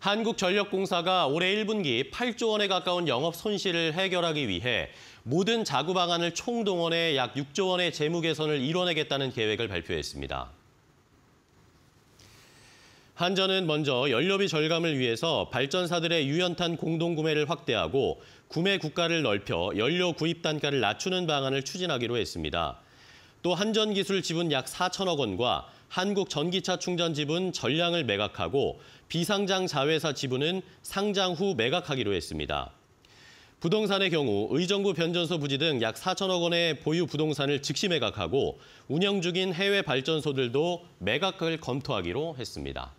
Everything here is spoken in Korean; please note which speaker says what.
Speaker 1: 한국전력공사가 올해 1분기 8조 원에 가까운 영업 손실을 해결하기 위해 모든 자구 방안을 총동원해 약 6조 원의 재무 개선을 이뤄내겠다는 계획을 발표했습니다. 한전은 먼저 연료비 절감을 위해서 발전사들의 유연탄 공동구매를 확대하고 구매 국가를 넓혀 연료 구입 단가를 낮추는 방안을 추진하기로 했습니다. 또 한전기술 지분 약 4천억 원과 한국전기차 충전 지분 전량을 매각하고 비상장 자회사 지분은 상장 후 매각하기로 했습니다. 부동산의 경우 의정부 변전소 부지 등 약 4천억 원의 보유 부동산을 즉시 매각하고 운영 중인 해외 발전소들도 매각을 검토하기로 했습니다.